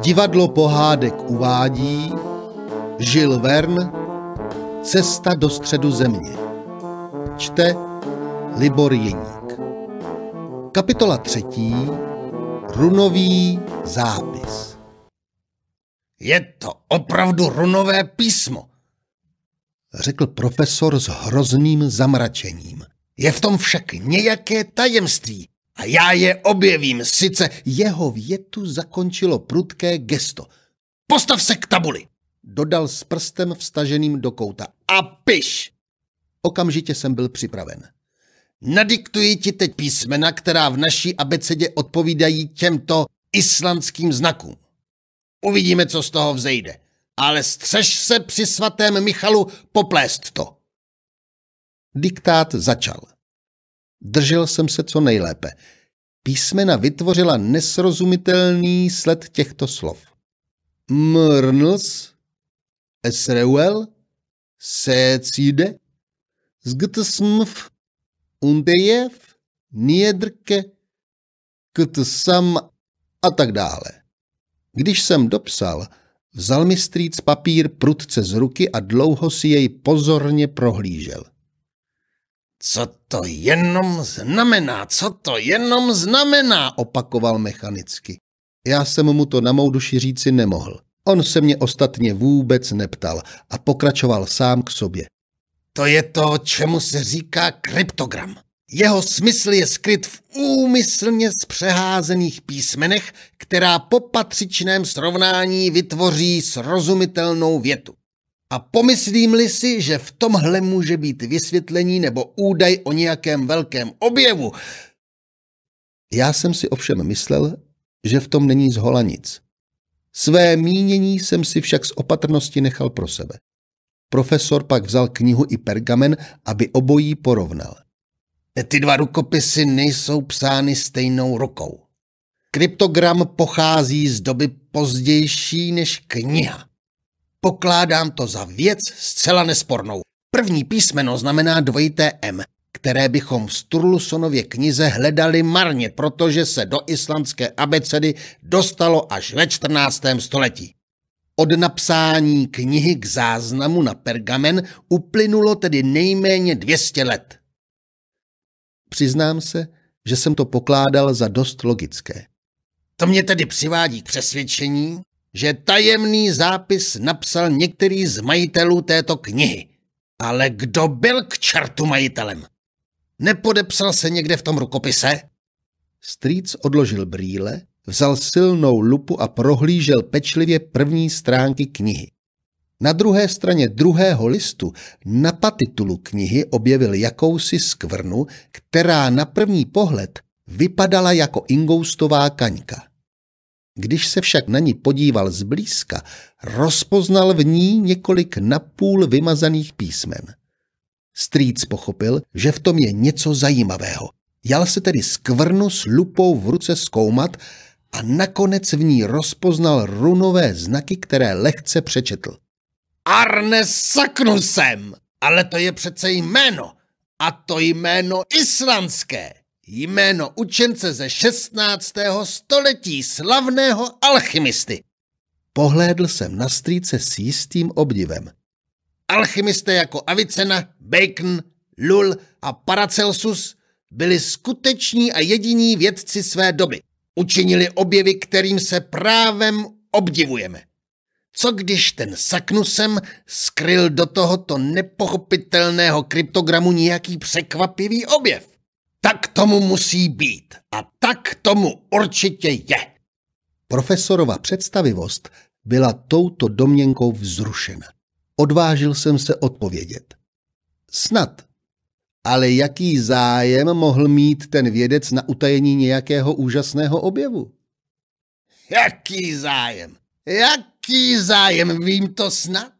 Divadlo pohádek uvádí Žil Vern Cesta do středu země Čte Libor Jeník Kapitola třetí Runový zápis je to opravdu runové písmo, řekl profesor s hrozným zamračením. Je v tom však nějaké tajemství a já je objevím, sice jeho větu zakončilo prudké gesto. Postav se k tabuli, dodal s prstem vstaženým do kouta. A piš! Okamžitě jsem byl připraven. Nadiktuji ti teď písmena, která v naší abecedě odpovídají těmto islandským znakům. Uvidíme, co z toho vzejde. Ale střež se při svatém Michalu poplést to. Diktát začal. Držel jsem se co nejlépe. Písmena vytvořila nesrozumitelný sled těchto slov. Mrnls, Esreuel, Secide, Zgtsmf, Undejev, Niedrke, Ktsam a tak dále. Když jsem dopsal, vzal mi strýc papír prudce z ruky a dlouho si jej pozorně prohlížel. Co to jenom znamená, co to jenom znamená, opakoval mechanicky. Já jsem mu to na mou duši říci nemohl. On se mě ostatně vůbec neptal a pokračoval sám k sobě. To je to, čemu se říká kryptogram. Jeho smysl je skryt v úmyslně zpřeházených písmenech, která po patřičném srovnání vytvoří srozumitelnou větu. A pomyslím-li si, že v tomhle může být vysvětlení nebo údaj o nějakém velkém objevu. Já jsem si ovšem myslel, že v tom není zhola nic. Své mínění jsem si však z opatrnosti nechal pro sebe. Profesor pak vzal knihu i pergamen, aby obojí porovnal. Ty dva rukopisy nejsou psány stejnou rukou. Kryptogram pochází z doby pozdější než kniha. Pokládám to za věc zcela nespornou. První písmeno znamená dvojité M, které bychom v Sturlusonově knize hledali marně, protože se do islandské abecedy dostalo až ve 14. století. Od napsání knihy k záznamu na pergamen uplynulo tedy nejméně 200 let. Přiznám se, že jsem to pokládal za dost logické. To mě tedy přivádí k přesvědčení, že tajemný zápis napsal některý z majitelů této knihy. Ale kdo byl k čertu majitelem? Nepodepsal se někde v tom rukopise? Strýc odložil brýle, vzal silnou lupu a prohlížel pečlivě první stránky knihy. Na druhé straně druhého listu na patitulu knihy objevil jakousi skvrnu, která na první pohled vypadala jako ingoustová kaňka. Když se však na ní podíval zblízka, rozpoznal v ní několik napůl vymazaných písmen. Strýc pochopil, že v tom je něco zajímavého. Jal se tedy skvrnu s lupou v ruce zkoumat a nakonec v ní rozpoznal runové znaky, které lehce přečetl. Arne Saknusem. Ale to je přece jméno. A to jméno islandské. Jméno učence ze 16. století slavného alchymisty. Pohlédl jsem na strýce s jistým obdivem. Alchymisté jako Avicena, Bacon, Lul a Paracelsus byli skuteční a jediní vědci své doby. Učinili objevy, kterým se právem obdivujeme. Co když ten Saknusem skryl do tohoto nepochopitelného kryptogramu nějaký překvapivý objev? Tak tomu musí být a tak tomu určitě je. Profesorova představivost byla touto domněnkou vzrušena. Odvážil jsem se odpovědět. Snad. Ale jaký zájem mohl mít ten vědec na utajení nějakého úžasného objevu? Jaký zájem? Jaký zájem, vím to snad?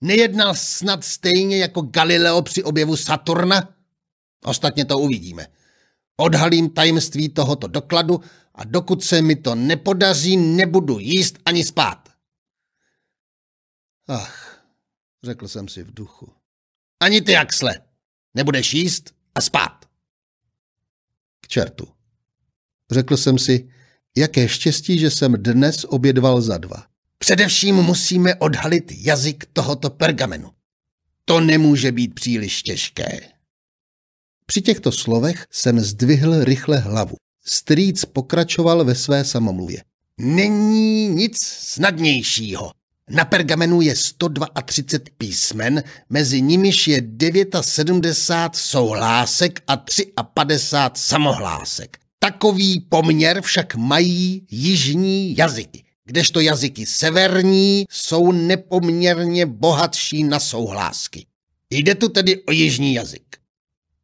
Nejednal snad stejně jako Galileo při objevu Saturna? Ostatně to uvidíme. Odhalím tajemství tohoto dokladu a dokud se mi to nepodaří, nebudu jíst ani spát. Ach, řekl jsem si v duchu. Ani ty, Axle, nebudeš jíst a spát. K čertu. Řekl jsem si, jaké štěstí, že jsem dnes obědval za dva. Především musíme odhalit jazyk tohoto pergamenu. To nemůže být příliš těžké. Při těchto slovech jsem zdvihl rychle hlavu. Strýc pokračoval ve své samomluvě. Není nic snadnějšího. Na pergamenu je 132 písmen, mezi nimiž je 79 souhlásek a 53 samohlásek. Takový poměr však mají jižní jazyky kdežto jazyky severní jsou nepoměrně bohatší na souhlásky. Jde tu tedy o jižní jazyk.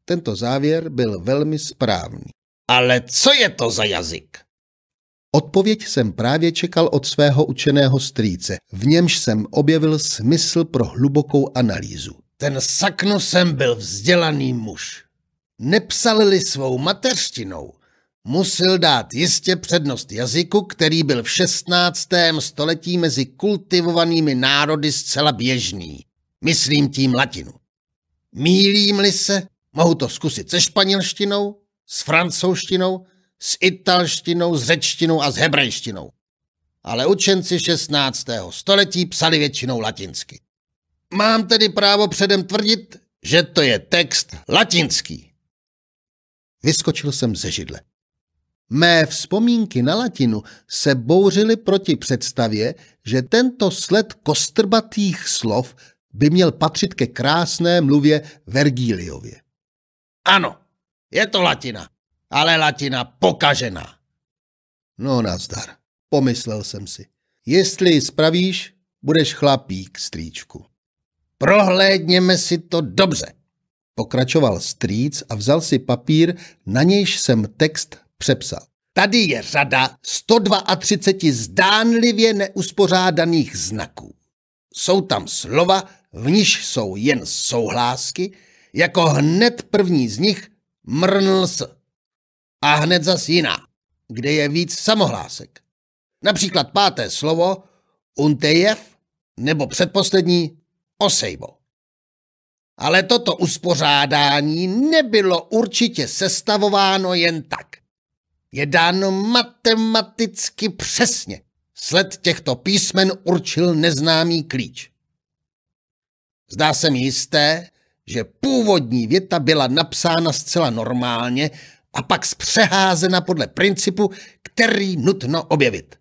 Tento závěr byl velmi správný. Ale co je to za jazyk? Odpověď jsem právě čekal od svého učeného strýce, v němž jsem objevil smysl pro hlubokou analýzu. Ten sakno jsem byl vzdělaný muž. Nepsal-li svou mateřštinou, musel dát jistě přednost jazyku, který byl v 16. století mezi kultivovanými národy zcela běžný. Myslím tím latinu. Mílím-li se, mohu to zkusit se španělštinou, s francouzštinou, s italštinou, s řečtinou a s hebrejštinou. Ale učenci 16. století psali většinou latinsky. Mám tedy právo předem tvrdit, že to je text latinský. Vyskočil jsem ze židle. Mé vzpomínky na latinu se bouřily proti představě, že tento sled kostrbatých slov by měl patřit ke krásné mluvě Vergíliově. Ano, je to latina, ale latina pokažená. No nazdar, pomyslel jsem si. Jestli spravíš, budeš chlapík, strýčku. Prohlédněme si to dobře, pokračoval strýc a vzal si papír, na nějž jsem text přepsal. Tady je řada 132 zdánlivě neuspořádaných znaků. Jsou tam slova, v níž jsou jen souhlásky, jako hned první z nich mrnl s. A hned zas jiná, kde je víc samohlásek. Například páté slovo untejev nebo předposlední osejbo. Ale toto uspořádání nebylo určitě sestavováno jen tak je dáno matematicky přesně. Sled těchto písmen určil neznámý klíč. Zdá se mi jisté, že původní věta byla napsána zcela normálně a pak zpřeházena podle principu, který nutno objevit.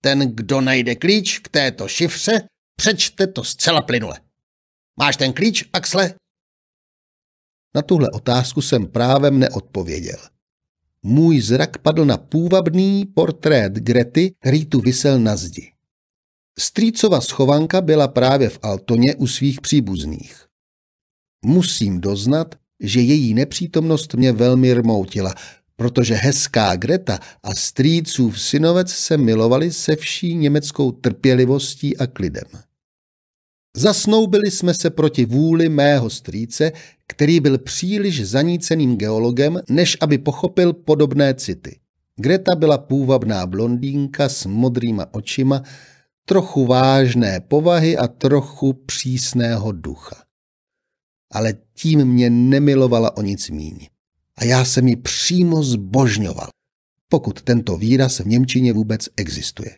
Ten, kdo najde klíč k této šifře, přečte to zcela plynule. Máš ten klíč, Axle? Na tuhle otázku jsem právem neodpověděl. Můj zrak padl na půvabný portrét Grety, který tu vysel na zdi. Strýcova schovanka byla právě v Altoně u svých příbuzných. Musím doznat, že její nepřítomnost mě velmi rmoutila, protože hezká Greta a strýcův synovec se milovali se vší německou trpělivostí a klidem. Zasnoubili jsme se proti vůli mého strýce, který byl příliš zaníceným geologem, než aby pochopil podobné city. Greta byla půvabná blondýnka s modrýma očima, trochu vážné povahy a trochu přísného ducha. Ale tím mě nemilovala o nic míň. A já jsem ji přímo zbožňoval, pokud tento výraz v Němčině vůbec existuje.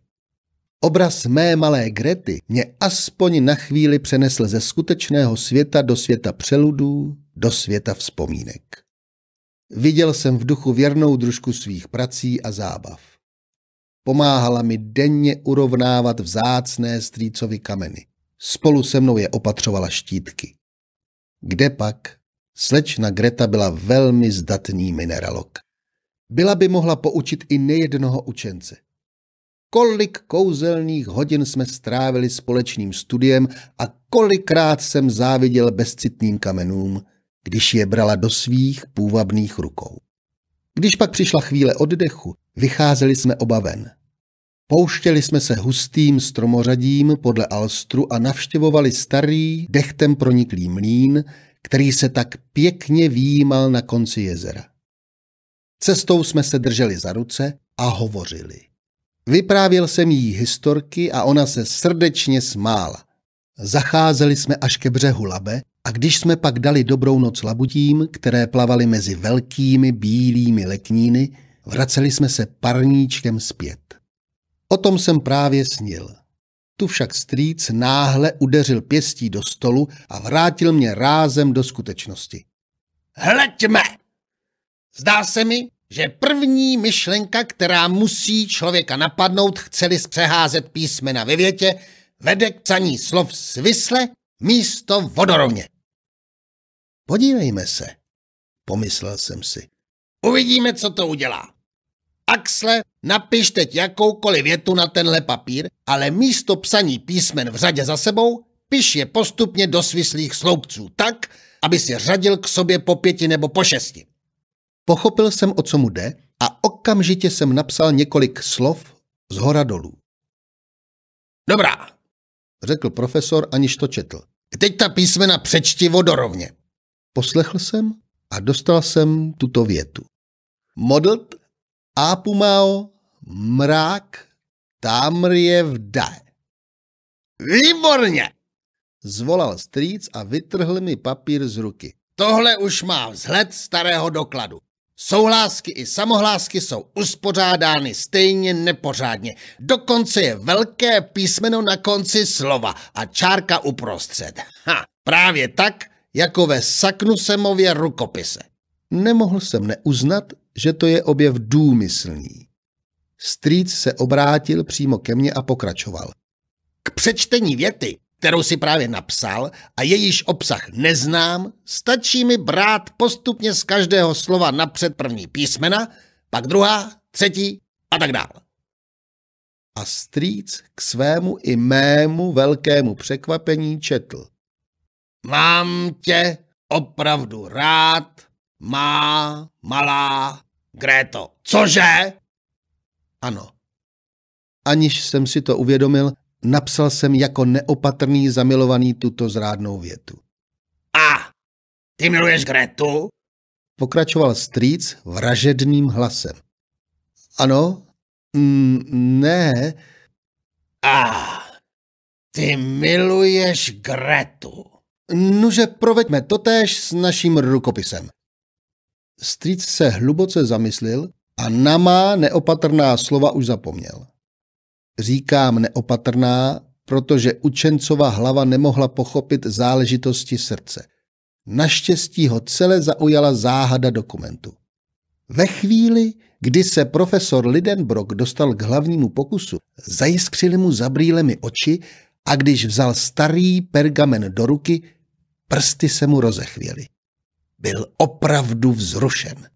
Obraz mé malé Grety mě aspoň na chvíli přenesl ze skutečného světa do světa přeludů, do světa vzpomínek. Viděl jsem v duchu věrnou družku svých prací a zábav. Pomáhala mi denně urovnávat vzácné strýcovi kameny. Spolu se mnou je opatřovala štítky. Kde pak? Slečna Greta byla velmi zdatný mineralog. Byla by mohla poučit i nejednoho učence kolik kouzelných hodin jsme strávili společným studiem a kolikrát jsem záviděl bezcitným kamenům, když je brala do svých půvabných rukou. Když pak přišla chvíle oddechu, vycházeli jsme oba ven. Pouštěli jsme se hustým stromořadím podle Alstru a navštěvovali starý, dechtem proniklý mlín, který se tak pěkně výjímal na konci jezera. Cestou jsme se drželi za ruce a hovořili. Vyprávěl jsem jí historky a ona se srdečně smála. Zacházeli jsme až ke břehu Labe a když jsme pak dali dobrou noc labutím, které plavaly mezi velkými bílými lekníny, vraceli jsme se parníčkem zpět. O tom jsem právě snil. Tu však strýc náhle udeřil pěstí do stolu a vrátil mě rázem do skutečnosti. Hleďme! Zdá se mi, že první myšlenka, která musí člověka napadnout, chceli zpřeházet písmena ve větě, vede k psaní slov svisle místo vodorovně. Podívejme se, pomyslel jsem si. Uvidíme, co to udělá. Axle, napiš teď jakoukoliv větu na tenhle papír, ale místo psaní písmen v řadě za sebou, piš je postupně do svislých sloupců tak, aby si řadil k sobě po pěti nebo po šesti. Pochopil jsem, o co mu jde a okamžitě jsem napsal několik slov z hora dolů. Dobrá, řekl profesor, aniž to četl. Teď ta písmena přečti vodorovně. Poslechl jsem a dostal jsem tuto větu. Modlt, apumao, mrák, tamrie vdae. Výborně! Zvolal strýc a vytrhl mi papír z ruky. Tohle už má vzhled starého dokladu. Souhlásky i samohlásky jsou uspořádány stejně nepořádně. Dokonce je velké písmeno na konci slova a čárka uprostřed. Ha, právě tak, jako ve Saknusemově rukopise. Nemohl jsem neuznat, že to je objev důmyslný. Strýc se obrátil přímo ke mně a pokračoval. K přečtení věty kterou si právě napsal a jejíž obsah neznám, stačí mi brát postupně z každého slova napřed první písmena, pak druhá, třetí a tak dál. A strýc k svému i mému velkému překvapení četl. Mám tě opravdu rád, má malá Gréto. Cože? Ano. Aniž jsem si to uvědomil, Napsal jsem jako neopatrný zamilovaný tuto zrádnou větu. A, ty miluješ Gretu? Pokračoval strýc vražedným hlasem. Ano, mm, ne. A, ty miluješ Gretu? Nuže proveďme totéž s naším rukopisem. Strýc se hluboce zamyslil a na má neopatrná slova už zapomněl. Říkám neopatrná, protože učencova hlava nemohla pochopit záležitosti srdce. Naštěstí ho celé zaujala záhada dokumentu. Ve chvíli, kdy se profesor Lidenbrock dostal k hlavnímu pokusu, zajiskřili mu za brýlemi oči a když vzal starý pergamen do ruky, prsty se mu rozechvěly. Byl opravdu vzrušen.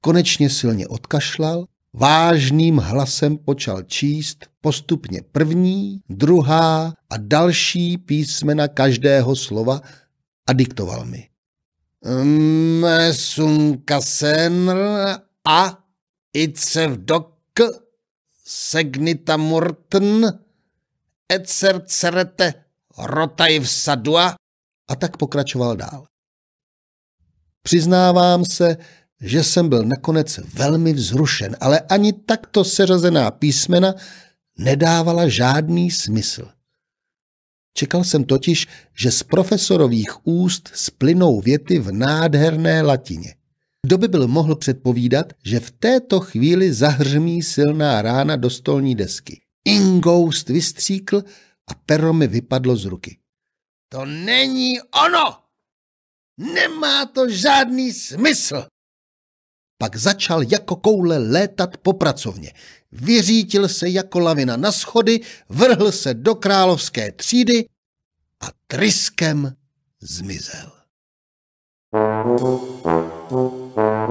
Konečně silně odkašlal Vážným hlasem počal číst postupně první, druhá a další písmena každého slova a diktoval mi. Msunkasenr a itsevdok segnitamurtn ecercerete rotaj v sadua a tak pokračoval dál. Přiznávám se, že jsem byl nakonec velmi vzrušen, ale ani takto seřazená písmena nedávala žádný smysl. Čekal jsem totiž, že z profesorových úst splynou věty v nádherné latině. Kdo by byl mohl předpovídat, že v této chvíli zahřmí silná rána do stolní desky. Ingoust vystříkl a pero mi vypadlo z ruky. To není ono! Nemá to žádný smysl! Pak začal jako koule létat po pracovně. Vyřítil se jako lavina na schody, vrhl se do královské třídy a tryskem zmizel. Thank you.